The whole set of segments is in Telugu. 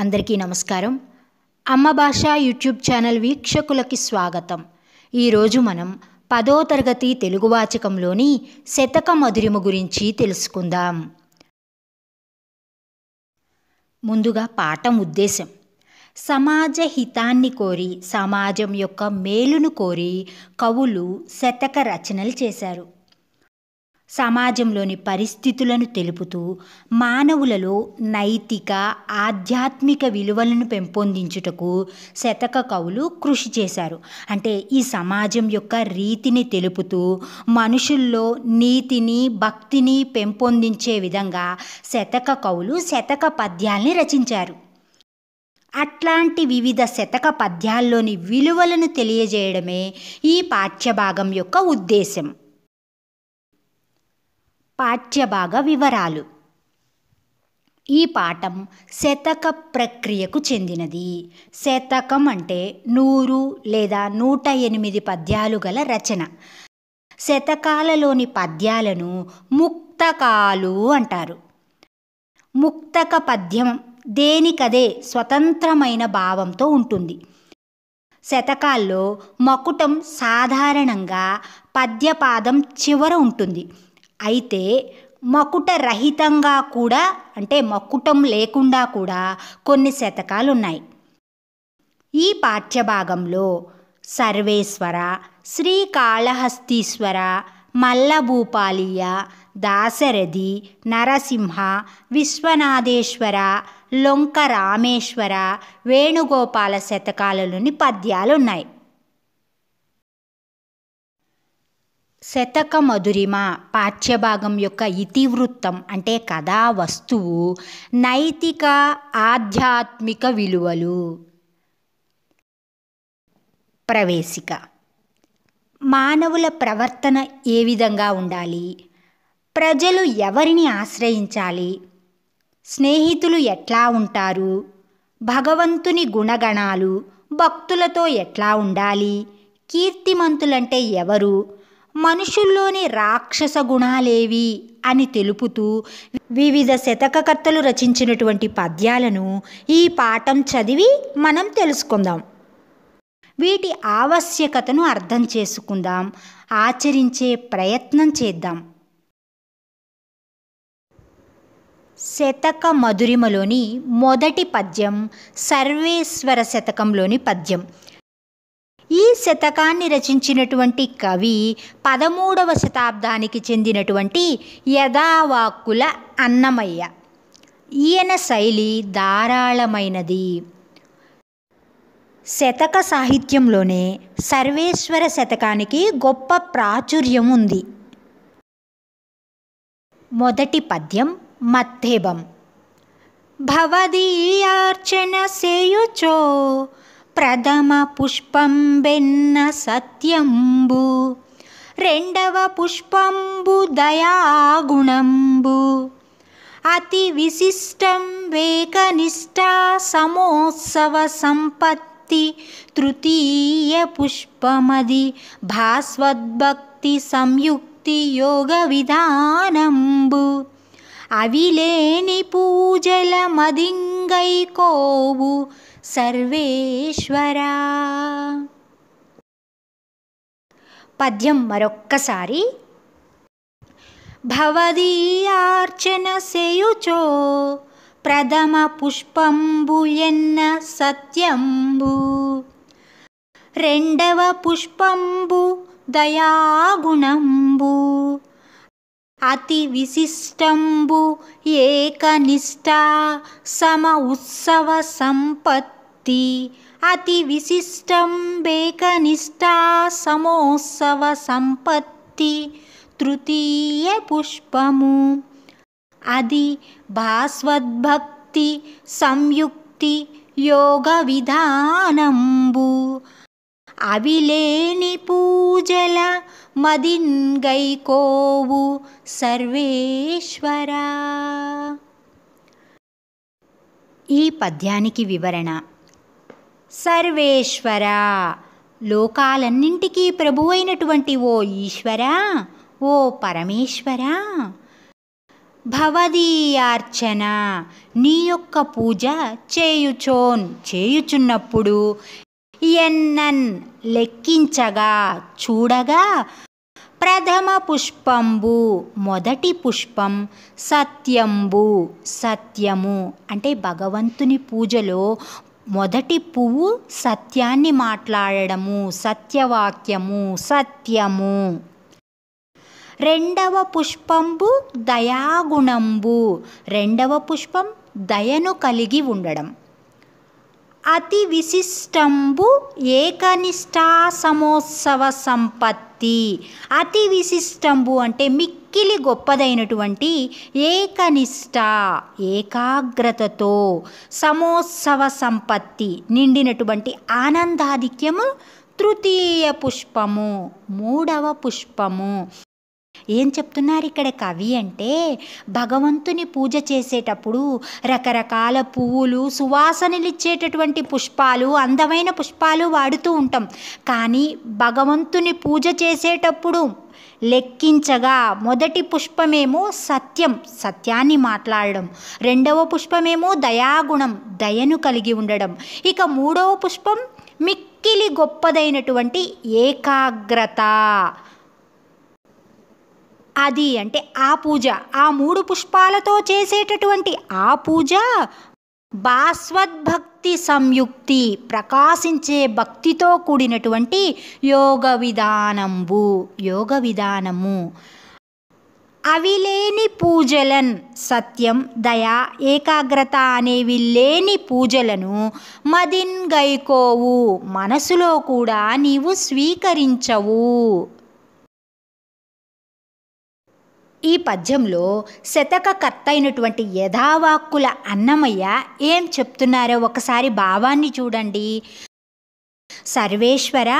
అందరికీ నమస్కారం అమ్మ భాష యూట్యూబ్ ఛానల్ వీక్షకులకి స్వాగతం ఈరోజు మనం పదో తరగతి తెలుగు వాచకంలోని శతక మధురిమ గురించి తెలుసుకుందాం ముందుగా పాఠం ఉద్దేశం సమాజ హితాన్ని కోరి సమాజం యొక్క మేలును కోరి కవులు శతక రచనలు చేశారు సమాజంలోని పరిస్థితులను తెలుపుతూ మానవులలో నైతిక ఆధ్యాత్మిక విలువలను పెంపొందించుటకు శతక కవులు కృషి చేశారు అంటే ఈ సమాజం యొక్క రీతిని తెలుపుతూ మనుషుల్లో నీతిని భక్తిని పెంపొందించే విధంగా శతక కవులు శతక పద్యాల్ని రచించారు అట్లాంటి వివిధ శతక పద్యాల్లోని విలువలను తెలియజేయడమే ఈ పాఠ్యభాగం యొక్క ఉద్దేశం పాఠ్యభాగ వివరాలు ఈ పాఠం శతక ప్రక్రియకు చెందినది శతకం అంటే నూరు లేదా నూట ఎనిమిది పద్యాలు గల రచన శతకాలలోని పద్యాలను ముక్తకాలు అంటారు ముక్తక పద్యం దేనికదే స్వతంత్రమైన భావంతో ఉంటుంది శతకాల్లో మకుటం సాధారణంగా పద్యపాదం చివర ఉంటుంది అయితే మకుట రహితంగా కూడా అంటే మకుటం లేకుండా కూడా కొన్ని శతకాలు ఉన్నాయి ఈ పాఠ్యభాగంలో సర్వేశ్వర శ్రీకాళహస్తీశ్వర మల్లభూపాలియ దాశరథి నరసింహ విశ్వనాథేశ్వర లొంక రామేశ్వర వేణుగోపాల శతకాలలోని పద్యాలున్నాయి శతక మధురిమ పాఠ్యభాగం యొక్క ఇతివృత్తం అంటే కథా వస్తువు నైతిక ఆధ్యాత్మిక విలువలు ప్రవేశిక మానవుల ప్రవర్తన ఏ విధంగా ఉండాలి ప్రజలు ఎవరిని ఆశ్రయించాలి స్నేహితులు ఎట్లా ఉంటారు భగవంతుని గుణగణాలు భక్తులతో ఎట్లా ఉండాలి కీర్తిమంతులంటే ఎవరు మనుషుల్లోని రాక్షస గుణాలేవి అని తెలుపుతూ వివిధ శతకకర్తలు రచించినటువంటి పద్యాలను ఈ పాఠం చదివి మనం తెలుసుకుందాం వీటి ఆవశ్యకతను అర్థం చేసుకుందాం ఆచరించే ప్రయత్నం చేద్దాం శతక మధురిమలోని మొదటి పద్యం సర్వేశ్వర శతకంలోని పద్యం ఈ శతకాన్ని రచించినటువంటి కవి పదమూడవ శతాబ్దానికి చెందినటువంటి యథావాక్కుల అన్నమయ్య ఈయన శైలి ధారాళమైనది శతక సాహిత్యంలోనే సర్వేశ్వర శతకానికి గొప్ప ప్రాచుర్యం ఉంది మొదటి పద్యం మత్తేబం భవదీయార్చన సేయుచో प्रथमपुष्पं बेन्न सत्यम्बु रेण्डव पुष्पम्बु दयागुणम्बु अतिविशिष्टं वेकनिष्ठा समोत्सवसम्पत्ति तृतीयपुष्पमधि भास्वद्भक्तिसंयुक्तियोगविधानम्बु अविलेनिपूजलमदिङ्गैको भु సర్వేశ్వరా పద్యం మరొక్కసారి భవదీయార్చన సేయుచో ప్రథమ పుష్పంబు ఎన్న సత్యంబు రెండవ పుష్పంబు దయాగుణంబు అతి విశిష్టంబు ఏకనిష్ట సమ ఉత్సవ సంపత్ భక్తి అతి విశిష్టం బేకనిష్టా సమోత్సవ సంపత్తి తృతీయ పుష్పము అది భాస్వద్భక్తి సంయుక్తి యోగ విధానంబు అవిలేని పూజల మదింగైకోవు సర్వేశ్వరా ఈ పద్యానికి వివరణ సర్వేశ్వర లోకాలన్నింటికీ ప్రభువైనటువంటి ఓ ఈశ్వర ఓ పరమేశ్వర భవదీయార్చన నీ యొక్క పూజ చేయుచోన్ చేయుచున్నప్పుడు ఎన్నన్ లెక్కించగా చూడగా ప్రథమ పుష్పంబు మొదటి పుష్పం సత్యంబు సత్యము అంటే భగవంతుని పూజలో మొదటి పువ్వు సత్యాన్ని మాట్లాడము సత్యవాక్యము సత్యము రెండవ పుష్పంబు దయాగుణంబు రెండవ పుష్పం దయను కలిగి ఉండడం అతి విశిష్టంబు ఏకనిష్టా సమోత్సవ సంపత్తి అతి విశిష్టంబు అంటే మిక్కిలి గొప్పదైనటువంటి ఏకనిష్ట ఏకాగ్రతతో సమోత్సవ సంపత్తి నిండినటువంటి ఆనందాధిక్యము తృతీయ పుష్పము మూడవ పుష్పము ఏం చెప్తున్నారు ఇక్కడ కవి అంటే భగవంతుని పూజ చేసేటప్పుడు రకరకాల పువ్వులు సువాసనలిచ్చేటటువంటి పుష్పాలు అందమైన పుష్పాలు వాడుతూ ఉంటాం కానీ భగవంతుని పూజ చేసేటప్పుడు లెక్కించగా మొదటి పుష్పమేమో సత్యం సత్యాన్ని మాట్లాడడం రెండవ పుష్పమేమో దయాగుణం దయను కలిగి ఉండడం ఇక మూడవ పుష్పం మిక్కిలి గొప్పదైనటువంటి ఏకాగ్రత అది అంటే ఆ పూజ ఆ మూడు పుష్పాలతో చేసేటటువంటి ఆ పూజ భాస్వద్భక్తి సంయుక్తి ప్రకాశించే భక్తితో కూడినటువంటి యోగ విధానంబు యోగ విధానము అవిలేని పూజలన్ సత్యం దయ ఏకాగ్రత అనేవి లేని పూజలను మదిన్ గైకోవు మనసులో కూడా నీవు స్వీకరించవు ఈ పద్యంలో అయినటువంటి యథావాక్కుల అన్నమయ్య ఏం చెప్తున్నారో ఒకసారి భావాన్ని చూడండి సర్వేశ్వర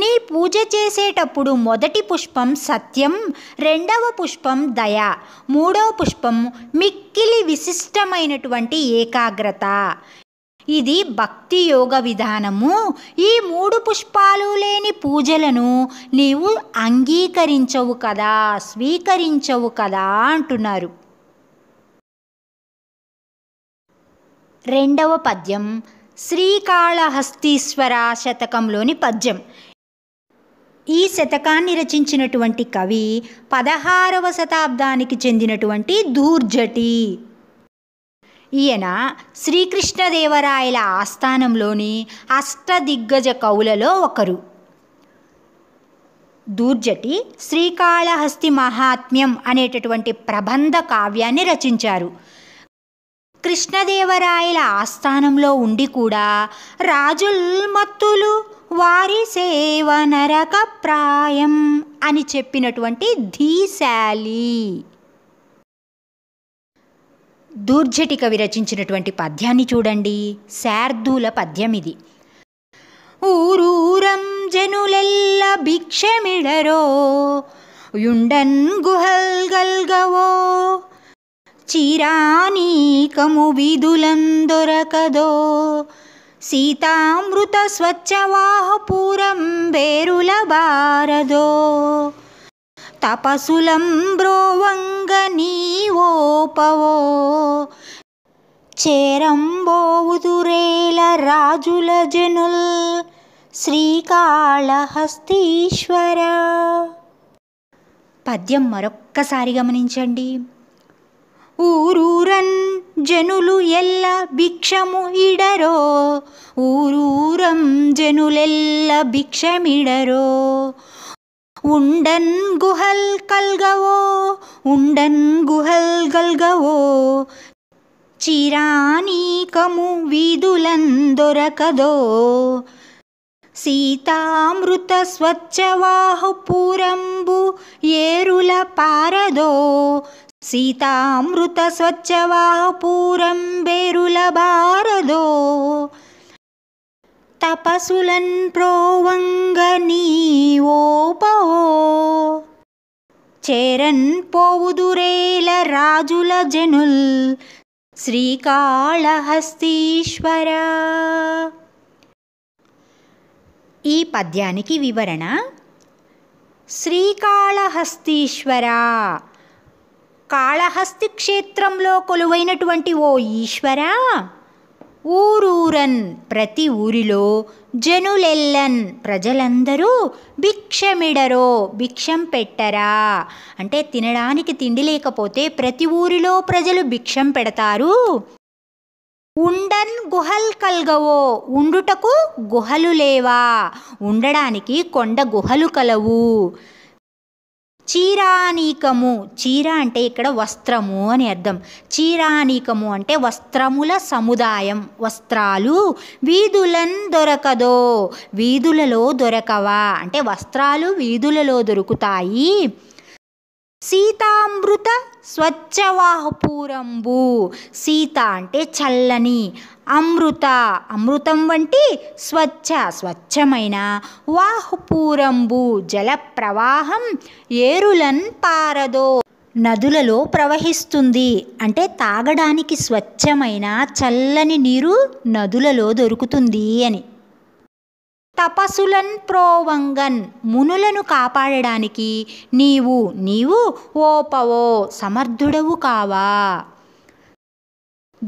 నీ పూజ చేసేటప్పుడు మొదటి పుష్పం సత్యం రెండవ పుష్పం దయ మూడవ పుష్పం మిక్కిలి విశిష్టమైనటువంటి ఏకాగ్రత ఇది భక్తి యోగ విధానము ఈ మూడు పుష్పాలు లేని పూజలను నీవు అంగీకరించవు కదా స్వీకరించవు కదా అంటున్నారు రెండవ పద్యం శ్రీకాళహస్తీశ్వర శతకంలోని పద్యం ఈ శతకాన్ని రచించినటువంటి కవి పదహారవ శతాబ్దానికి చెందినటువంటి ధూర్జటి ఈయన శ్రీకృష్ణదేవరాయల ఆస్థానంలోని అష్టదిగ్గజ కవులలో ఒకరు దూర్జటి శ్రీకాళహస్తి మహాత్మ్యం అనేటటువంటి ప్రబంధ కావ్యాన్ని రచించారు కృష్ణదేవరాయల ఆస్థానంలో ఉండి కూడా రాజుల్మత్తులు వారి సేవ నరక ప్రాయం అని చెప్పినటువంటి ధీశాలి దూర్జటి కవి రచించినటువంటి పద్యాన్ని చూడండి శార్దూల పద్యం ఇది ఊరూరం జనులెల్ల భిక్షమిడరో యుండన్ గుహల్ గల్గవో చిరానీకము విధులం దొరకదో సీతామృత స్వచ్ఛవాహపూరం వేరుల బారదో తపసులంబ్రోవంగ నీవోపవో చేరంబోవుదురేల రాజుల జనుల్ శ్రీకాళహస్తీశ్వర పద్యం మరొక్కసారి గమనించండి ఊరూరన్ జనులు ఎల్ల భిక్షము ఇడరో ఊరూరం జనులెల్ల భిక్షమిడరో உண்டன் குஹல் கல்கவோ உண்டன் குஹல் கல்கவோ చిరానీకము వీధులందొరకదో సీతామృత స్వచ్ఛవాహు పూరంబు ఏరుల పారదో సీతామృత స్వచ్ఛవాహు పూరంబేరుల భారదో తపసులన్ ప్రోవంగ నీవోపో చేరన్ పోవుదురేల రాజుల జనుల్ శ్రీకాళహస్తీశ్వర ఈ పద్యానికి వివరణ శ్రీకాళహస్తీశ్వర కాళహస్తి క్షేత్రంలో కొలువైనటువంటి ఓ ఈశ్వరా ఊరూరన్ ప్రతి ఊరిలో జనులెల్లన్ ప్రజలందరూ భిక్షమిడరో భిక్షం పెట్టరా అంటే తినడానికి తిండి లేకపోతే ప్రతి ఊరిలో ప్రజలు భిక్షం పెడతారు ఉండన్ గుహల్ కల్గవో ఉండుటకు గుహలు లేవా ఉండడానికి కొండ గుహలు కలవు చీరానీకము చీర అంటే ఇక్కడ వస్త్రము అని అర్థం చీరానీకము అంటే వస్త్రముల సముదాయం వస్త్రాలు వీధులన్ దొరకదో వీధులలో దొరకవా అంటే వస్త్రాలు వీధులలో దొరుకుతాయి సీతామృత స్వచ్ఛవాహపూరంబు సీత అంటే చల్లని అమృత అమృతం వంటి స్వచ్ఛ స్వచ్ఛమైన వాహుపూరంబు జల ప్రవాహం ఏరులన్ పారదో నదులలో ప్రవహిస్తుంది అంటే తాగడానికి స్వచ్ఛమైన చల్లని నీరు నదులలో దొరుకుతుంది అని తపసులన్ ప్రోవంగన్ మునులను కాపాడడానికి నీవు నీవు ఓపవో సమర్థుడవు కావా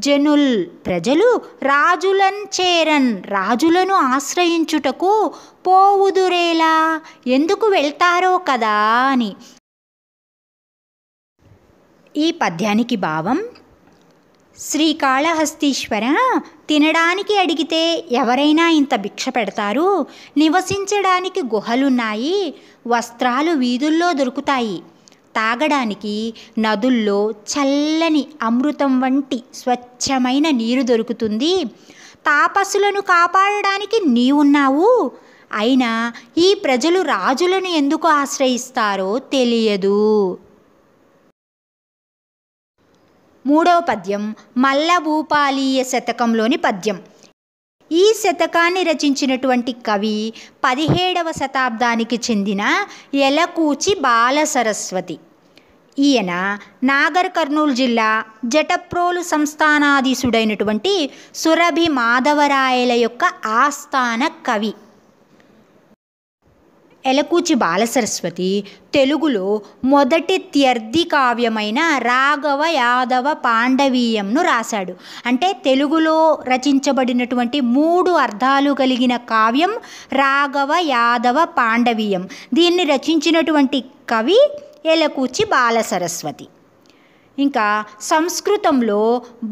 జనుల్ ప్రజలు రాజులన్ చేరన్ రాజులను ఆశ్రయించుటకు పోవుదురేలా ఎందుకు వెళ్తారో కదా అని ఈ పద్యానికి భావం శ్రీకాళహస్తీశ్వర తినడానికి అడిగితే ఎవరైనా ఇంత భిక్ష పెడతారు నివసించడానికి గుహలున్నాయి వస్త్రాలు వీధుల్లో దొరుకుతాయి తాగడానికి నదుల్లో చల్లని అమృతం వంటి స్వచ్ఛమైన నీరు దొరుకుతుంది తాపస్సులను కాపాడడానికి నీవున్నావు అయినా ఈ ప్రజలు రాజులను ఎందుకు ఆశ్రయిస్తారో తెలియదు మూడవ పద్యం మల్లభూపాలీయ శతకంలోని పద్యం ఈ శతకాన్ని రచించినటువంటి కవి పదిహేడవ శతాబ్దానికి చెందిన ఎలకూచి బాల సరస్వతి ఈయన నాగర్ కర్నూలు జిల్లా జటప్రోలు సంస్థానాధీశుడైనటువంటి సురభి మాధవరాయల యొక్క ఆస్థాన కవి ఎలకూచి బాలసరస్వతి తెలుగులో మొదటి త్యర్థి కావ్యమైన రాఘవ యాదవ పాండవీయంను రాశాడు అంటే తెలుగులో రచించబడినటువంటి మూడు అర్థాలు కలిగిన కావ్యం రాఘవ యాదవ పాండవీయం దీన్ని రచించినటువంటి కవి ఎలకూచి బాలసరస్వతి ఇంకా సంస్కృతంలో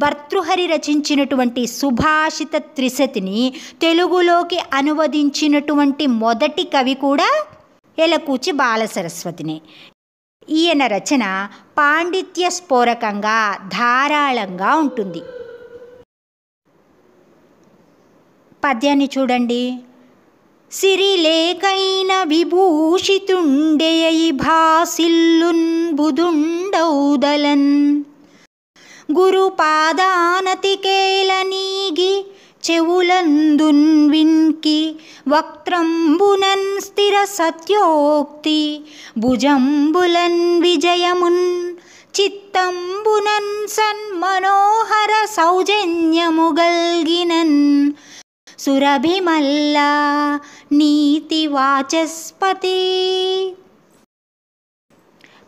భర్తృహరి రచించినటువంటి సుభాషిత త్రిశతిని తెలుగులోకి అనువదించినటువంటి మొదటి కవి కూడా ఎలకూచి బాలసరస్వతిని ఈయన రచన పాండిత్య స్ఫోరకంగా ధారాళంగా ఉంటుంది పద్యాన్ని చూడండి ैनविभूषितुण्डेयसिन्बुण्डौदलन् गुरुपादानतिकेलनीगि चेलन्विन्कि वक्त्रं बुनन् स्थिरसत्योक्ति भुजम्बुलन् विजयमुन् चित्तम्बुनसन् मनोहरसौजन्यमुगल्गिनन् సురభిమల్లా నీతి వాచస్పతి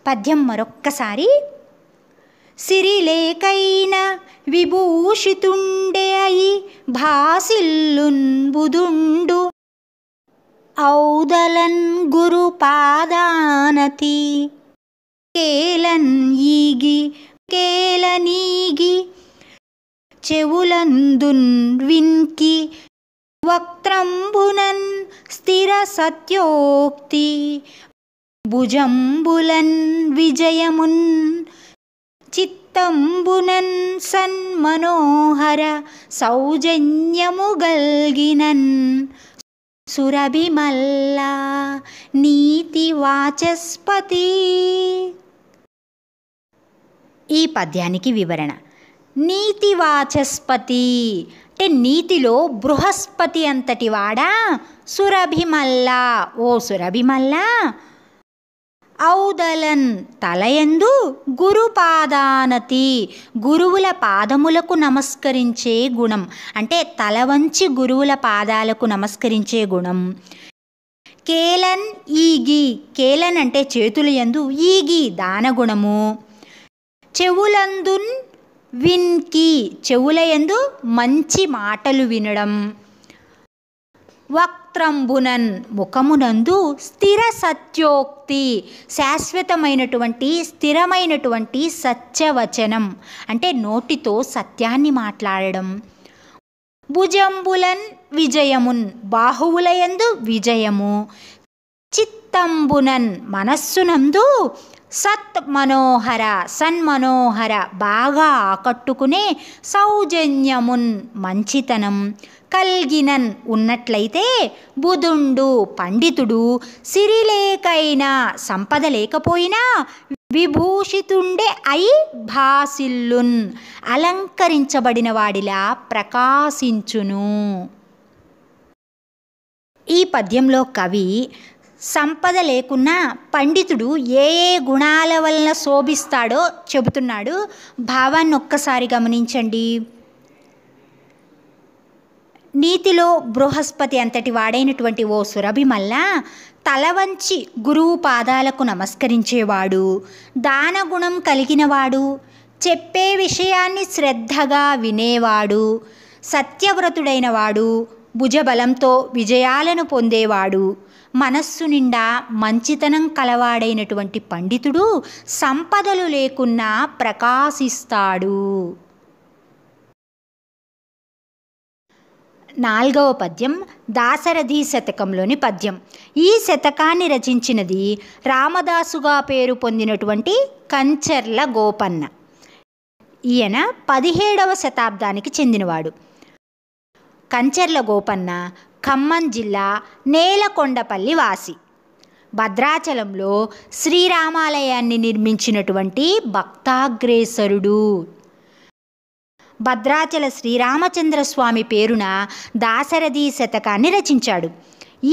పద్యం మరొక్కసారి సిరిలేకైన విభూషితుండే అయి భాసిల్లున్ బుదుండు ఔదలన్ గురు పాదానతి కేలన్ ఈగి కేలనీగి చెవులందున్ వింకి వక్త్రంబునన్ స్థిర సత్యోక్తి భుజంబులన్ విజయమున్ చిత్తంబునన్ మనోహర సౌజన్యము గల్గినన్ సురభిమల్లా నీతి వాచస్పతి ఈ పద్యానికి వివరణ నీతి వాచస్పతి అంటే నీతిలో బృహస్పతి అంతటి వాడా సురభిమల్లా ఓ సురభిమల్లా ఔదలన్ తలయందు గురుపాదానతి గురువుల పాదములకు నమస్కరించే గుణం అంటే తల వంచి గురువుల పాదాలకు నమస్కరించే గుణం కేలన్ ఈగి కేలన్ అంటే చేతుల యందు ఈగి దానగుణము చెవులందున్ విన్కి చెవులయందు మంచి మాటలు వినడం వక్త్రంబునన్ ముఖమునందు స్థిర సత్యోక్తి శాశ్వతమైనటువంటి స్థిరమైనటువంటి సత్యవచనం అంటే నోటితో సత్యాన్ని మాట్లాడడం భుజంబులన్ విజయమున్ బాహువులయందు విజయము చిత్తంబునన్ మనస్సునందు సత్ మనోహర సన్మనోహర బాగా ఆకట్టుకునే సౌజన్యమున్ మంచితనం కల్గినన్ ఉన్నట్లయితే బుధుండు పండితుడు సిరిలేకైన సంపద లేకపోయినా విభూషితుండే అయి భాసిల్లున్ అలంకరించబడిన వాడిలా ప్రకాశించును ఈ పద్యంలో కవి సంపద లేకున్నా పండితుడు ఏ ఏ గుణాల వలన శోభిస్తాడో చెబుతున్నాడు భావాన్ని ఒక్కసారి గమనించండి నీతిలో బృహస్పతి అంతటి వాడైనటువంటి ఓ సురభి మల్లా తలవంచి గురువు పాదాలకు నమస్కరించేవాడు దానగుణం కలిగినవాడు చెప్పే విషయాన్ని శ్రద్ధగా వినేవాడు సత్యవ్రతుడైనవాడు భుజబలంతో విజయాలను పొందేవాడు మనస్సు నిండా మంచితనం కలవాడైనటువంటి పండితుడు సంపదలు లేకున్నా ప్రకాశిస్తాడు నాలుగవ పద్యం దాశరథి శతకంలోని పద్యం ఈ శతకాన్ని రచించినది రామదాసుగా పేరు పొందినటువంటి కంచర్ల గోపన్న ఈయన పదిహేడవ శతాబ్దానికి చెందినవాడు కంచర్ల గోపన్న ఖమ్మం జిల్లా నేలకొండపల్లి వాసి భద్రాచలంలో శ్రీరామాలయాన్ని నిర్మించినటువంటి భక్తాగ్రేసరుడు భద్రాచల శ్రీరామచంద్రస్వామి పేరున దాశరథి శతకాన్ని రచించాడు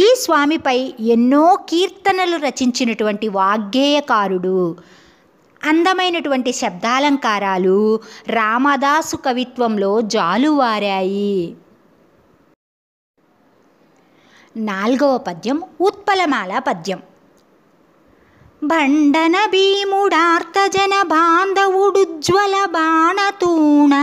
ఈ స్వామిపై ఎన్నో కీర్తనలు రచించినటువంటి వాగ్గేయకారుడు అందమైనటువంటి శబ్దాలంకారాలు రామదాసు కవిత్వంలో జాలువారాయి నాలుగవ పద్యం ఉత్పలమాల పద్యం బండన భీముడార్తజన బాంధవుడుజ్వల బాణతూణ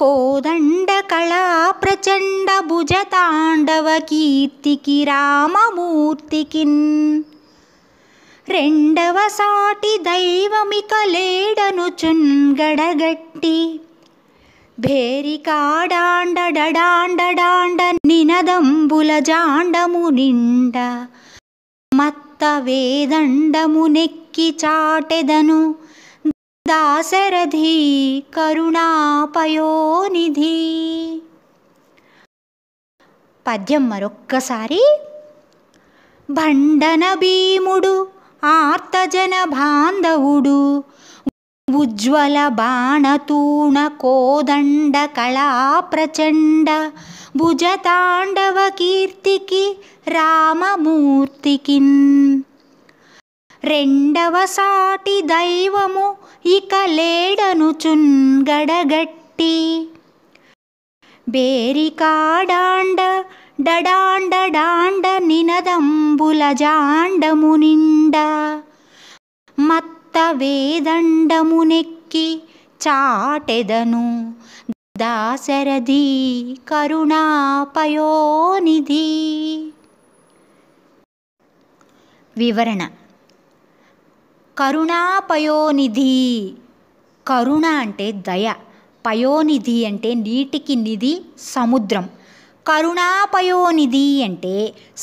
కోదండ కళా ప్రచండ భుజ తాండవ కీర్తికి రామమూర్తికిన్ రెండవ సాటి దైవమిక లేడను చున్గడగట్టి భేరికాడాండడాండడాండ వినదంబుల జాండము నిండ మత్త వేదండము నెక్కి చాటెదను దాశరథి కరుణాపయోనిధి పద్యం మరొక్కసారి భండన భీముడు ఆర్తజన బాంధవుడు उज्ज्वल बाणतूण कोदण्ड कला భుజతాండవ కీర్తికి రామమూర్తికి రెండవ సాటి దైవము ఇక లేడను చున్గడగట్టి బేరికాడాండ డడాండడాండ నినదంబుల జాండము నిండా మత్ వేదండమునెక్కి చాటెదను దాశరథి కరుణాపయోనిధి వివరణ కరుణాపయోనిధి కరుణ అంటే దయ పయోనిధి అంటే నీటికి నిధి సముద్రం కరుణాపయోనిధి అంటే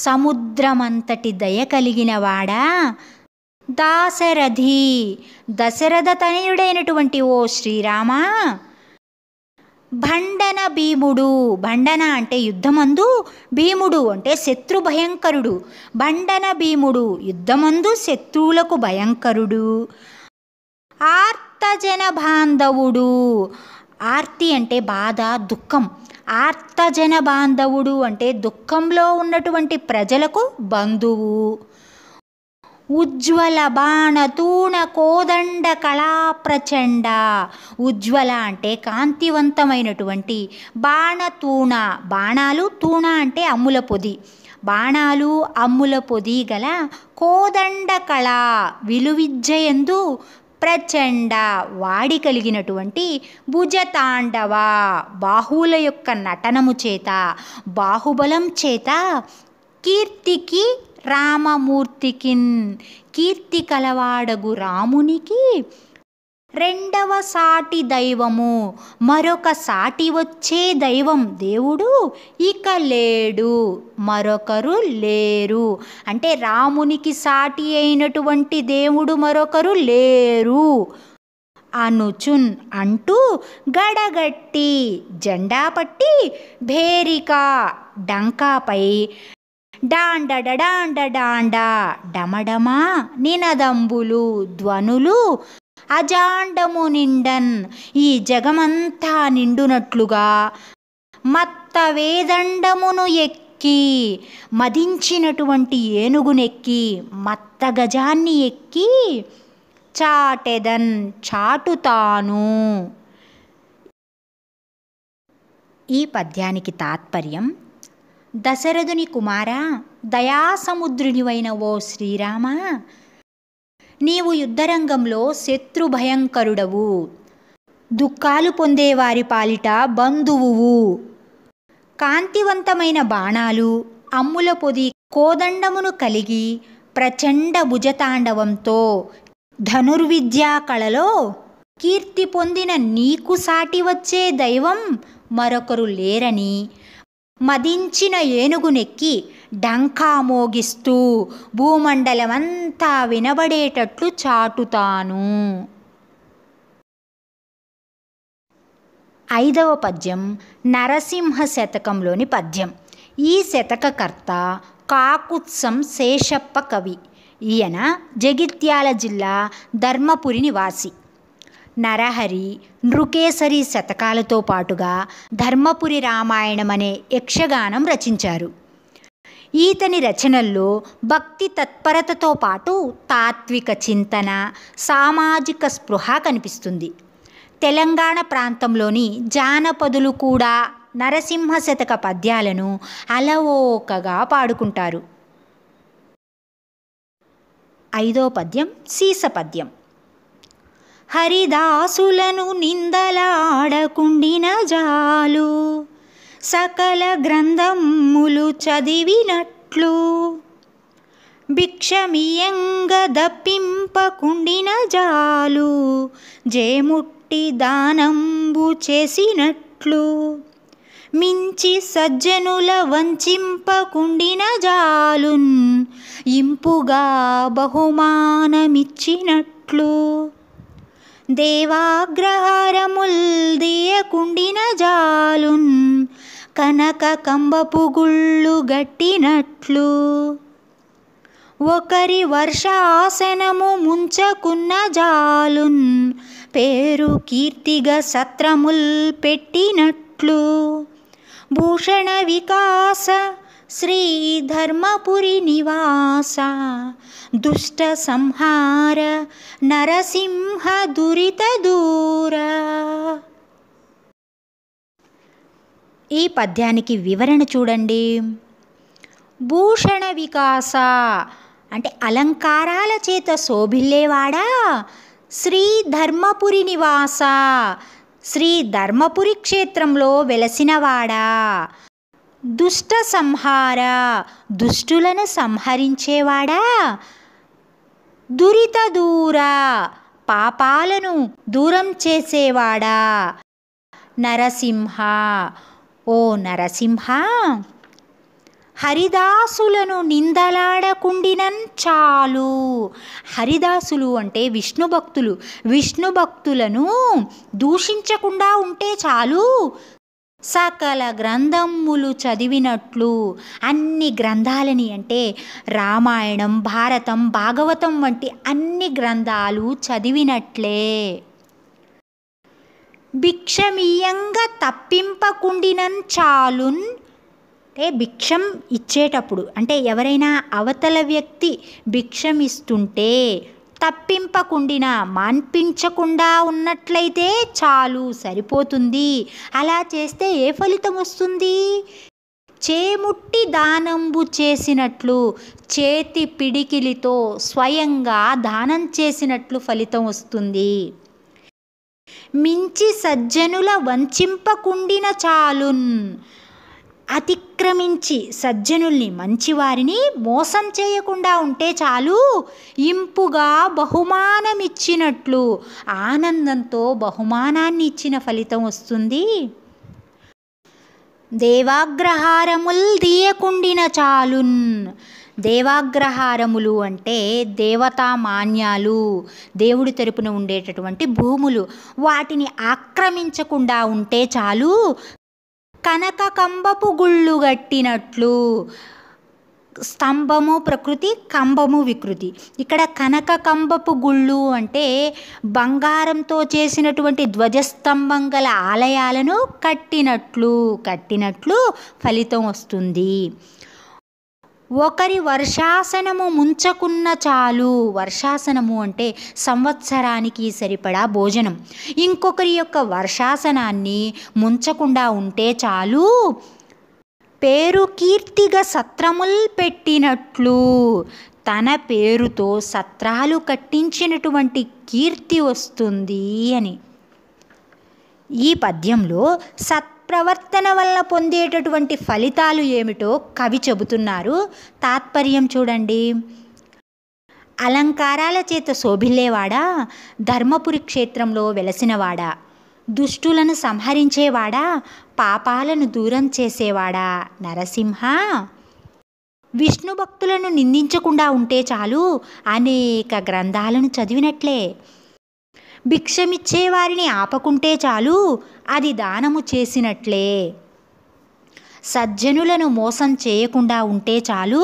సముద్రమంతటి దయ కలిగినవాడా దాశరథి దశరథ తనయుడైనటువంటి ఓ శ్రీరామ భండన భీముడు భండన అంటే యుద్ధమందు భీముడు అంటే శత్రు భయంకరుడు భండన భీముడు యుద్ధమందు శత్రువులకు భయంకరుడు ఆర్తజన బాంధవుడు ఆర్తి అంటే బాధ దుఃఖం ఆర్తజన బాంధవుడు అంటే దుఃఖంలో ఉన్నటువంటి ప్రజలకు బంధువు ఉజ్వల బాణతూణ కోదండ కళాప్రచండ ఉజ్వల అంటే కాంతివంతమైనటువంటి బాణతూణ బాణాలు తూణ అంటే అమ్ముల పొది బాణాలు అమ్ముల పొది గల కోదండ కళ విలువిద్యయందు ప్రచండ వాడి కలిగినటువంటి భుజతాండవ బాహువుల యొక్క నటనము చేత బాహుబలం చేత కీర్తికి రామమూర్తికిన్ కీర్తి కలవాడగు రామునికి రెండవ సాటి దైవము మరొక సాటి వచ్చే దైవం దేవుడు ఇక లేడు మరొకరు లేరు అంటే రామునికి సాటి అయినటువంటి దేవుడు మరొకరు లేరు అనుచున్ అంటూ గడగట్టి జెండా పట్టి భేరిక డంకాపై డాండ డాండ డాండ డమడమా నినదంబులు ధ్వనులు అజాండము నిండన్ ఈ జగమంతా నిండునట్లుగా మత్త వేదండమును ఎక్కి మదించినటువంటి ఏనుగునెక్కి మత్త గజాన్ని ఎక్కి చాటెదన్ చాటుతాను ఈ పద్యానికి తాత్పర్యం దశరథుని కుమారా దయాసముద్రునివైన ఓ శ్రీరామ నీవు యుద్ధరంగంలో శత్రు భయంకరుడవు దుఃఖాలు పొందేవారి పాలిట బంధువువు కాంతివంతమైన బాణాలు అమ్ముల పొది కోదండమును కలిగి ప్రచండ భుజతాండవంతో ధనుర్విద్యా కళలో కీర్తి పొందిన నీకు సాటి వచ్చే దైవం మరొకరు లేరని మదించిన ఏనుగు నెక్కి డంకా మోగిస్తూ భూమండలమంతా వినబడేటట్లు చాటుతాను ఐదవ పద్యం నరసింహ శతకంలోని పద్యం ఈ శతకకర్త కాకుత్సం శేషప్ప కవి ఈయన జగిత్యాల జిల్లా ధర్మపురి నివాసి నరహరి నృకేసరి శతకాలతో పాటుగా ధర్మపురి రామాయణం అనే యక్షగానం రచించారు ఈతని రచనల్లో భక్తి తత్పరతతో పాటు తాత్విక చింతన సామాజిక స్పృహ కనిపిస్తుంది తెలంగాణ ప్రాంతంలోని జానపదులు కూడా నరసింహ శతక పద్యాలను అలవోకగా పాడుకుంటారు ఐదో పద్యం సీస పద్యం హరిదాసులను నిందలాడకుండిన జాలు సకల గ్రంథములు చదివినట్లు భిక్షమియంగ దప్పింపకుండిన జాలు జేముట్టి దానంబు చేసినట్లు మించి సజ్జనుల వంచింపకుండిన జాలున్ ఇంపుగా బహుమానమిచ్చినట్లు దేవాగ్రహారముల్ జాలున్ కనక కంబపు గుళ్ళు గట్టినట్లు ఒకరి వర్షాసనము ముంచకున్న జాలున్ పేరు కీర్తిగా సత్రముల్ పెట్టినట్లు భూషణ వికాస శ్రీధర్మపురి నివాస దుష్ట నరసింహ దురిత దూర ఈ పద్యానికి వివరణ చూడండి భూషణ వికాస అంటే అలంకారాల చేత శోభిల్లేవాడా శ్రీధర్మపురి నివాస శ్రీ ధర్మపురి క్షేత్రంలో వెలసినవాడా దుష్ట సంహార దుష్టులను సంహరించేవాడా దురిత దూర పాపాలను దూరం చేసేవాడా నరసింహ ఓ నరసింహ హరిదాసులను నిందలాడకుండినన్ చాలు హరిదాసులు అంటే విష్ణు భక్తులు విష్ణు భక్తులను దూషించకుండా ఉంటే చాలు సకల గ్రంథములు చదివినట్లు అన్ని గ్రంథాలని అంటే రామాయణం భారతం భాగవతం వంటి అన్ని గ్రంథాలు చదివినట్లే భిక్షమీయంగా తప్పింపకుండినన్ చాలున్ అంటే భిక్షం ఇచ్చేటప్పుడు అంటే ఎవరైనా అవతల వ్యక్తి భిక్షం ఇస్తుంటే తప్పింపకుండా మాన్పించకుండా ఉన్నట్లయితే చాలు సరిపోతుంది అలా చేస్తే ఏ ఫలితం వస్తుంది చేముట్టి దానంబు చేసినట్లు చేతి పిడికిలితో స్వయంగా దానం చేసినట్లు ఫలితం వస్తుంది మించి సజ్జనుల వంచింపకుండిన చాలున్ అతిక్రమించి సజ్జనుల్ని మంచివారిని మోసం చేయకుండా ఉంటే చాలు ఇంపుగా బహుమానమిచ్చినట్లు ఆనందంతో బహుమానాన్ని ఇచ్చిన ఫలితం వస్తుంది దేవాగ్రహారముల్ దీయకుండిన చాలున్ దేవాగ్రహారములు అంటే దేవతా మాన్యాలు దేవుడి తరపున ఉండేటటువంటి భూములు వాటిని ఆక్రమించకుండా ఉంటే చాలు కనక కంబపు గుళ్ళు గట్టినట్లు స్తంభము ప్రకృతి కంబము వికృతి ఇక్కడ కనక కంబపు గుళ్ళు అంటే బంగారంతో చేసినటువంటి ధ్వజస్తంభం గల ఆలయాలను కట్టినట్లు కట్టినట్లు ఫలితం వస్తుంది ఒకరి వర్షాసనము ముంచకున్న చాలు వర్షాసనము అంటే సంవత్సరానికి సరిపడా భోజనం ఇంకొకరి యొక్క వర్షాసనాన్ని ముంచకుండా ఉంటే చాలు పేరు కీర్తిగా సత్రముల్ పెట్టినట్లు తన పేరుతో సత్రాలు కట్టించినటువంటి కీర్తి వస్తుంది అని ఈ పద్యంలో సత్ ప్రవర్తన వల్ల పొందేటటువంటి ఫలితాలు ఏమిటో కవి చెబుతున్నారు తాత్పర్యం చూడండి అలంకారాల చేత శోభిల్లేవాడా ధర్మపురి క్షేత్రంలో వెలసినవాడా దుష్టులను సంహరించేవాడా పాపాలను దూరం చేసేవాడా నరసింహ విష్ణు భక్తులను నిందించకుండా ఉంటే చాలు అనేక గ్రంథాలను చదివినట్లే భిక్షమిచ్చే వారిని ఆపకుంటే చాలు అది దానము చేసినట్లే సజ్జనులను మోసం చేయకుండా ఉంటే చాలు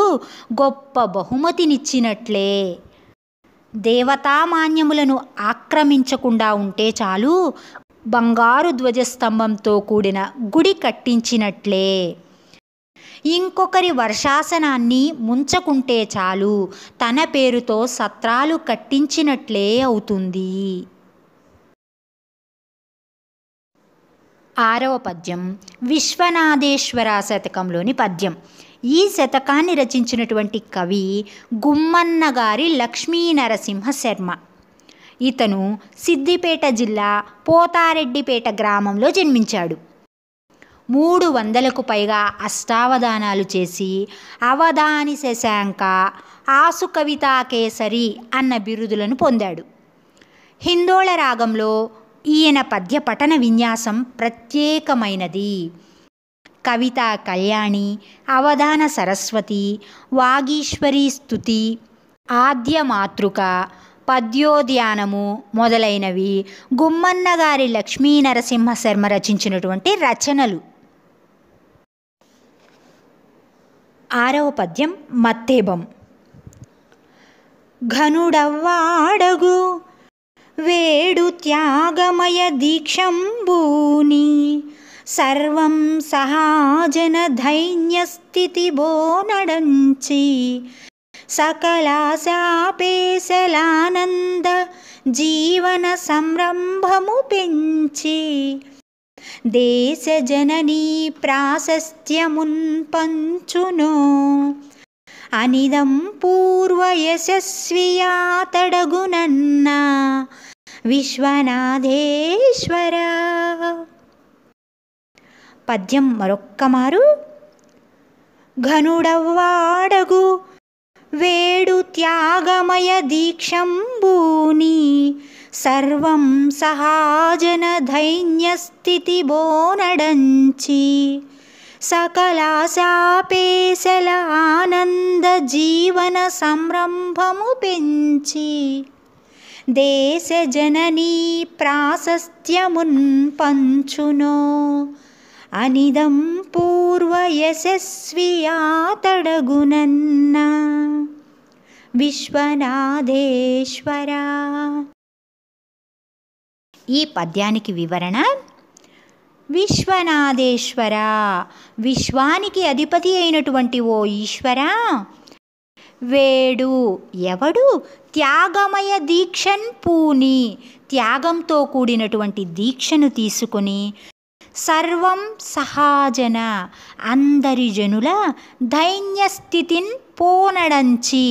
గొప్ప బహుమతినిచ్చినట్లే దేవతామాన్యములను ఆక్రమించకుండా ఉంటే చాలు బంగారు ధ్వజస్తంభంతో కూడిన గుడి కట్టించినట్లే ఇంకొకరి వర్షాసనాన్ని ముంచకుంటే చాలు తన పేరుతో సత్రాలు కట్టించినట్లే అవుతుంది ఆరవ పద్యం విశ్వనాథేశ్వర శతకంలోని పద్యం ఈ శతకాన్ని రచించినటువంటి కవి గుమ్మన్న గారి లక్ష్మీ నరసింహ శర్మ ఇతను సిద్దిపేట జిల్లా పోతారెడ్డిపేట గ్రామంలో జన్మించాడు మూడు వందలకు పైగా అష్టావధానాలు చేసి అవధాని శశాంక ఆసు కవితా కేసరి అన్న బిరుదులను పొందాడు హిందోళ రాగంలో ఈయన పద్య పఠన విన్యాసం ప్రత్యేకమైనది కవిత కళ్యాణి అవధాన సరస్వతి వాగీశ్వరి స్థుతి ఆద్య మాతృక పద్యోద్యానము మొదలైనవి గుమ్మన్నగారి లక్ష్మీ నరసింహ శర్మ రచించినటువంటి రచనలు ఆరవ పద్యం మత్తేబం ఘనుడవ్వాడగు दीक्षं बुनि सर्वं सहाजनधैन्यस्थितिभो नडञ्चि सकलाशा जीवनसंरम्भमुपिञ्चि देशजननी प्राशस्त्यमुन्पञ्चु नो अनिदं पूर्वयशस्वीया तडगुनन्ना విశ్వనాథేశ్వర పద్యం మరొక్కమారు ఘనుడవ్వాడగు వేడు త్యాగమయ దీక్షంబూని సర్వం సహాజన ధైన్యస్థితి బోనడంచి సకలాశాపేశల ఆనంద జీవన సంరంభము పెంచి జననీ ప్రాశస్త్యమున్ పంచునో అనిదం పూర్వయశస్వియాతడగునన్న విశ్వనాథేశ్వరా ఈ పద్యానికి వివరణ విశ్వనాథేశ్వర విశ్వానికి అధిపతి అయినటువంటి ఓ ఈశ్వర వేడు ఎవడు త్యాగమయ దీక్షన్ పూని త్యాగంతో కూడినటువంటి దీక్షను తీసుకొని సర్వం సహాజన అందరి జనుల స్థితిని పోనడంచి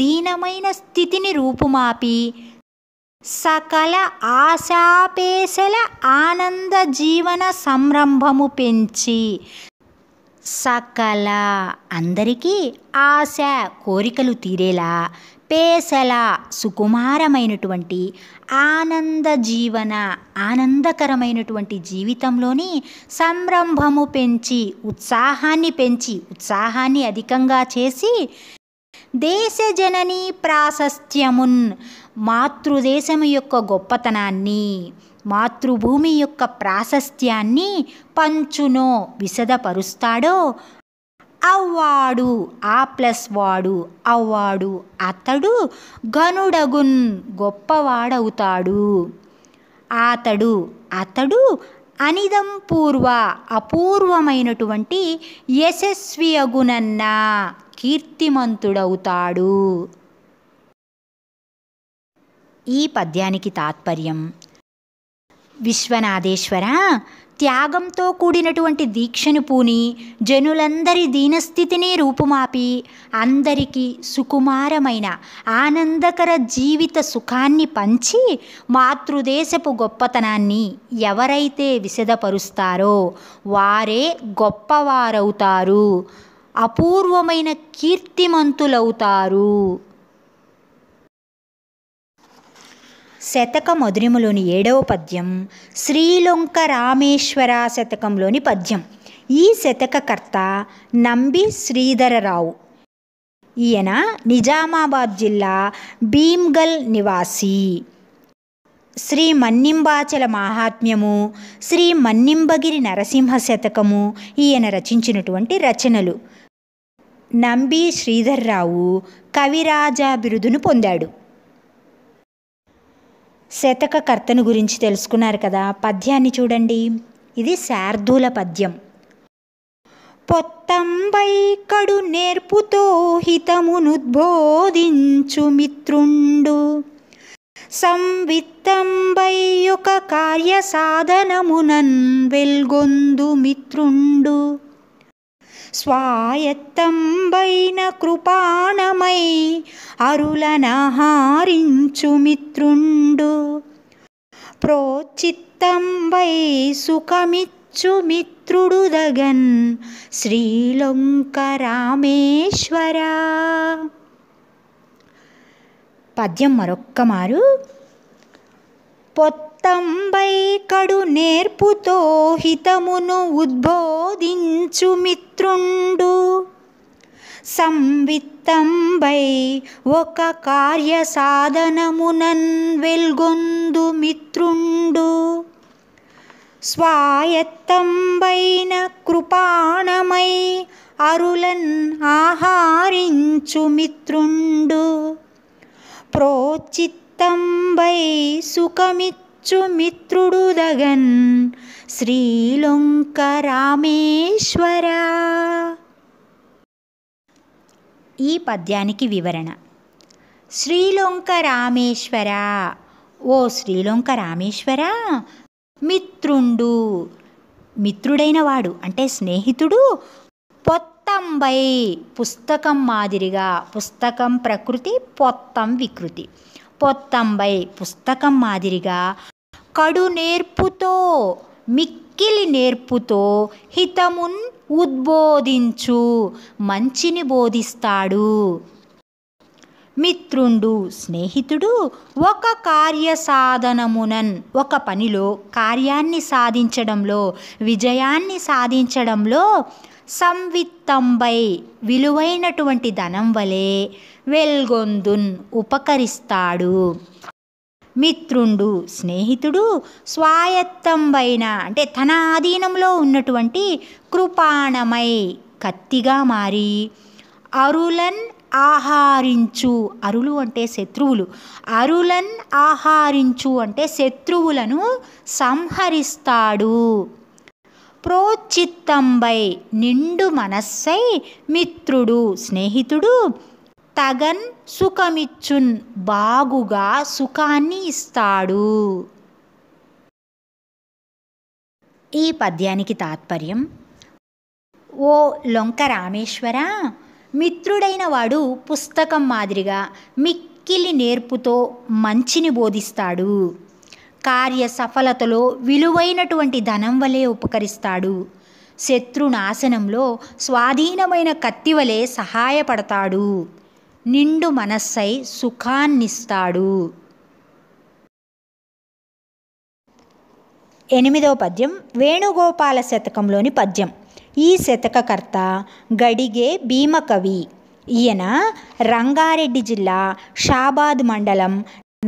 దీనమైన స్థితిని రూపుమాపి సకల ఆశాపేశల ఆనంద జీవన సంరంభము పెంచి సకల అందరికీ ఆశ కోరికలు తీరేలా పేసల సుకుమారమైనటువంటి ఆనంద జీవన ఆనందకరమైనటువంటి జీవితంలోని సంరంభము పెంచి ఉత్సాహాన్ని పెంచి ఉత్సాహాన్ని అధికంగా చేసి దేశజనని ప్రాశస్త్యమున్ మాతృదేశము యొక్క గొప్పతనాన్ని మాతృభూమి యొక్క ప్రాశస్త్యాన్ని పంచునో విశదపరుస్తాడో అవ్వాడు ఆ ప్లస్ వాడు అవ్వాడు అతడు గనుడగున్ గొప్పవాడవుతాడు అతడు అతడు అనిదం పూర్వ అపూర్వమైనటువంటి యశస్వి అగునన్న కీర్తిమంతుడవుతాడు ఈ పద్యానికి తాత్పర్యం విశ్వనాథేశ్వర త్యాగంతో కూడినటువంటి దీక్షను పూని జనులందరి దీనస్థితిని రూపుమాపి అందరికీ సుకుమారమైన ఆనందకర జీవిత సుఖాన్ని పంచి మాతృదేశపు గొప్పతనాన్ని ఎవరైతే విశదపరుస్తారో వారే గొప్పవారవుతారు అపూర్వమైన కీర్తిమంతులవుతారు శతక మధురిములోని ఏడవ పద్యం శ్రీలొంక రామేశ్వర శతకంలోని పద్యం ఈ శతకకర్త నంబి శ్రీధరరావు ఈయన నిజామాబాద్ జిల్లా భీమ్గల్ నివాసి శ్రీ మన్నింబాచల మాహాత్మ్యము శ్రీ మన్నింబగిరి నరసింహ శతకము ఈయన రచించినటువంటి రచనలు నంబి శ్రీధర్రావు కవిరాజా బిరుదును పొందాడు శతక కర్తను గురించి తెలుసుకున్నారు కదా పద్యాన్ని చూడండి ఇది శార్దూల పద్యం పొత్తంబై కడు నేర్పుతో హితమునుద్బోధించు మిత్రుండు సంవిత్తంబై ఒక కార్య సాధనమునన్ వెల్గొందు మిత్రుండు స్వాయత్తంబైన కృపాణమై అరులనహారించు మిత్రుండు ప్రోచిత్తంబై సుఖమిచ్చు మిత్రుడు దగన్ శ్రీలంక రామేశ్వరా పద్యం మరొక్క మారు పొత్ తంబై కడు నేర్పుతో హితమును ఉద్బోధించు మిత్రుండు సంవిత్తంబై ఒక కార్య సాధనమునన్ వెల్గొందు మిత్రుండు స్వాయత్తంబైన కృపాణమై అరులన్ ఆహారించు మిత్రుండు ప్రోచిత్తంబై సుఖమిత్ అచ్చుమిత్రుడుదగన్ శ్రీలొంక రామేశ్వర ఈ పద్యానికి వివరణ శ్రీలొంక రామేశ్వర ఓ శ్రీలొంక రామేశ్వర మిత్రుండు మిత్రుడైన వాడు అంటే స్నేహితుడు పొత్తంబై పుస్తకం మాదిరిగా పుస్తకం ప్రకృతి పొత్తం వికృతి పొత్తంబై పుస్తకం మాదిరిగా కడు నేర్పుతో మిక్కిలి నేర్పుతో హితమున్ ఉద్బోధించు మంచిని బోధిస్తాడు మిత్రుండు స్నేహితుడు ఒక కార్య సాధనమునన్ ఒక పనిలో కార్యాన్ని సాధించడంలో విజయాన్ని సాధించడంలో సంవిత్తంబై విలువైనటువంటి ధనం వలె వెల్గొందున్ ఉపకరిస్తాడు మిత్రుండు స్నేహితుడు స్వాయత్తంబైన అంటే తన ఆధీనంలో ఉన్నటువంటి కృపాణమై కత్తిగా మారి అరులన్ ఆహారించు అరులు అంటే శత్రువులు అరులన్ ఆహారించు అంటే శత్రువులను సంహరిస్తాడు ప్రోచిత్తంబై నిండు మనస్సై మిత్రుడు స్నేహితుడు తగన్ సుఖమిచ్చున్ బాగుగా సుఖాన్ని ఇస్తాడు ఈ పద్యానికి తాత్పర్యం ఓ లొంక రామేశ్వర మిత్రుడైన వాడు పుస్తకం మాదిరిగా మిక్కిలి నేర్పుతో మంచిని బోధిస్తాడు కార్య సఫలతలో విలువైనటువంటి ధనం వలె ఉపకరిస్తాడు శత్రు నాశనంలో స్వాధీనమైన కత్తి వలె సహాయపడతాడు నిండు మనస్సై సుఖాన్నిస్తాడు ఎనిమిదవ పద్యం వేణుగోపాల శతకంలోని పద్యం ఈ శతకకర్త గడిగే భీమకవి ఈయన రంగారెడ్డి జిల్లా షాబాద్ మండలం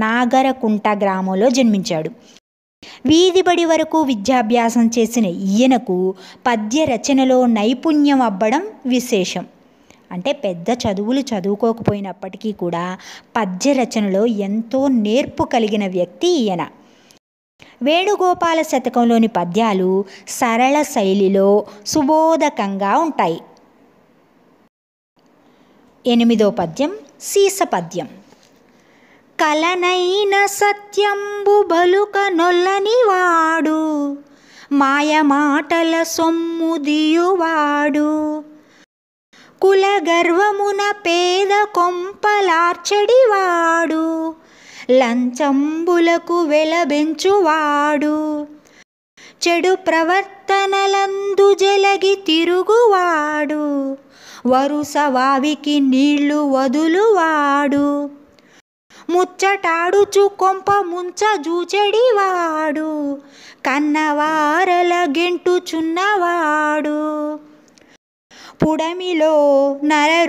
నాగరకుంట గ్రామంలో జన్మించాడు వీధిబడి వరకు విద్యాభ్యాసం చేసిన ఈయనకు పద్య రచనలో నైపుణ్యం అవ్వడం విశేషం అంటే పెద్ద చదువులు చదువుకోకపోయినప్పటికీ కూడా పద్య రచనలో ఎంతో నేర్పు కలిగిన వ్యక్తి ఈయన వేణుగోపాల శతకంలోని పద్యాలు సరళ శైలిలో సుబోధకంగా ఉంటాయి ఎనిమిదో పద్యం సీస పద్యం కలనైన సత్యంబు బలుక నొల్లనివాడు మాయమాటల సొమ్ముదియువాడు కులగర్వమున పేద కొంపలార్చడివాడు లంచంబులకు వెలబెంచువాడు చెడు ప్రవర్తనలందు జలగి తిరుగువాడు వరుస వావికి నీళ్లు వదులువాడు ముచ్చటాడుచు కొంప ముంచ జూచెడివాడు కన్నవారల గెంటుచున్నవాడు పుడమిలో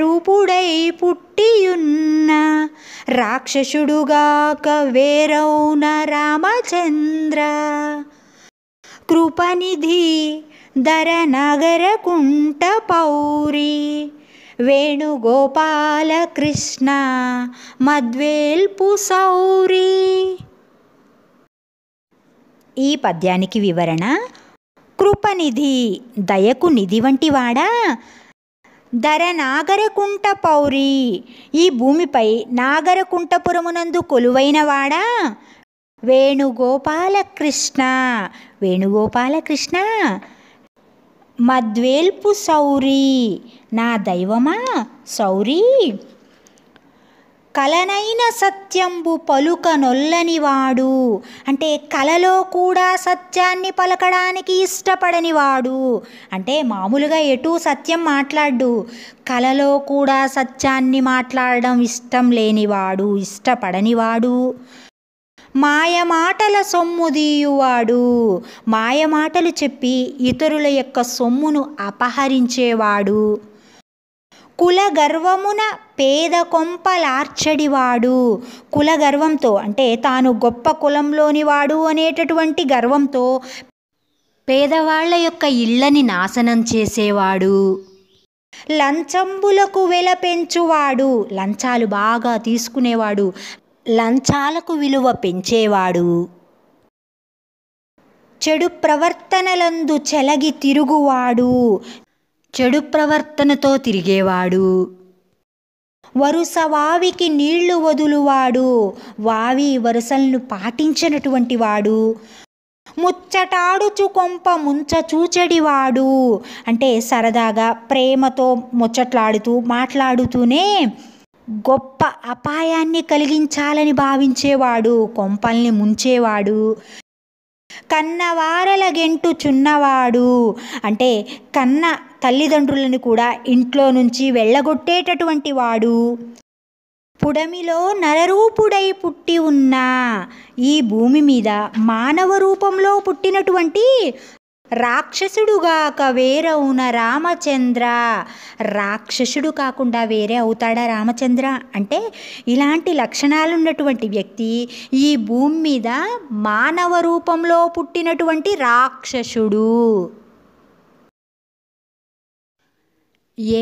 రూపుడై పుట్టియున్న రాక్షసుడుగాక వేరౌన రామచంద్ర కృపనిధి నగర నగరకుంట పౌరి వేణుగోపాల కృష్ణ మద్వేల్పు సౌరీ ఈ పద్యానికి వివరణ కృపనిధి దయకు నిధి వంటివాడా ధర నాగరకుంట పౌరి ఈ భూమిపై నాగరకుంటపురమునందు కొలువైనవాడా వేణుగోపాలకృష్ణ వేణుగోపాలకృష్ణ మద్వేల్పు సౌరీ నా దైవమా సౌరీ కలనైన సత్యంబు పలుక నొల్లనివాడు అంటే కలలో కూడా సత్యాన్ని పలకడానికి ఇష్టపడనివాడు అంటే మామూలుగా ఎటు సత్యం మాట్లాడు కలలో కూడా సత్యాన్ని మాట్లాడడం ఇష్టం లేనివాడు ఇష్టపడనివాడు మాయమాటల సొమ్ముదీయువాడు మాయమాటలు చెప్పి ఇతరుల యొక్క సొమ్మును అపహరించేవాడు కుల గర్వమున పేద కొంపలార్చడివాడు కుల గర్వంతో అంటే తాను గొప్ప కులంలోని వాడు అనేటటువంటి గర్వంతో పేదవాళ్ల యొక్క ఇళ్ళని నాశనం చేసేవాడు లంచంబులకు వెల పెంచువాడు లంచాలు బాగా తీసుకునేవాడు లంచాలకు విలువ పెంచేవాడు చెడు ప్రవర్తనలందు చెలగి తిరుగువాడు చెడు ప్రవర్తనతో తిరిగేవాడు వరుస వావికి నీళ్లు వదులువాడు వావి వరుసలను పాటించినటువంటి వాడు ముచ్చటాడుచు కొంప ముంచ అంటే సరదాగా ప్రేమతో ముచ్చట్లాడుతూ మాట్లాడుతూనే గొప్ప అపాయాన్ని కలిగించాలని భావించేవాడు కొంపల్ని ముంచేవాడు కన్నవారల గెంటు చున్నవాడు అంటే కన్న తల్లిదండ్రులను కూడా ఇంట్లో నుంచి వెళ్ళగొట్టేటటువంటి వాడు పుడమిలో నరరూపుడై పుట్టి ఉన్న ఈ భూమి మీద మానవ రూపంలో పుట్టినటువంటి రాక్షసుడుగాక వేరవున రామచంద్ర రాక్షసుడు కాకుండా వేరే అవుతాడా రామచంద్ర అంటే ఇలాంటి లక్షణాలు ఉన్నటువంటి వ్యక్తి ఈ భూమి మీద మానవ రూపంలో పుట్టినటువంటి రాక్షసుడు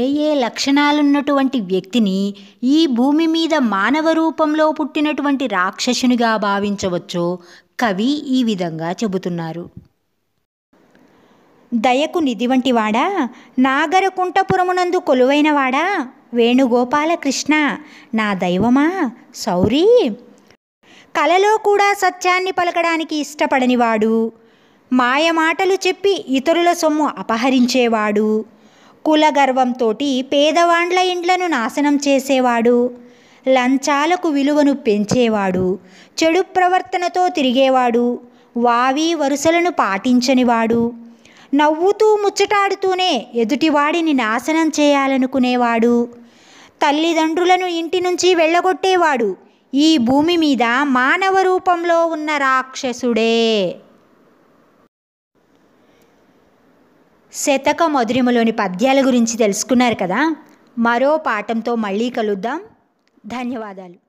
ఏ ఏ లక్షణాలున్నటువంటి వ్యక్తిని ఈ భూమి మీద మానవ రూపంలో పుట్టినటువంటి రాక్షసునిగా భావించవచ్చో కవి ఈ విధంగా చెబుతున్నారు దయకు నిధి వంటివాడా నాగరకుంఠపురమునందు కొలువైనవాడా వేణుగోపాలకృష్ణ నా దైవమా సౌరీ కలలో కూడా సత్యాన్ని పలకడానికి ఇష్టపడనివాడు మాయమాటలు చెప్పి ఇతరుల సొమ్ము అపహరించేవాడు కులగర్వంతో పేదవాండ్ల ఇండ్లను నాశనం చేసేవాడు లంచాలకు విలువను పెంచేవాడు చెడు ప్రవర్తనతో తిరిగేవాడు వావి వరుసలను పాటించనివాడు నవ్వుతూ ముచ్చటాడుతూనే ఎదుటివాడిని నాశనం చేయాలనుకునేవాడు తల్లిదండ్రులను ఇంటి నుంచి వెళ్ళగొట్టేవాడు ఈ భూమి మీద మానవ రూపంలో ఉన్న రాక్షసుడే శతక మధురిమలోని పద్యాల గురించి తెలుసుకున్నారు కదా మరో పాఠంతో మళ్ళీ కలుద్దాం ధన్యవాదాలు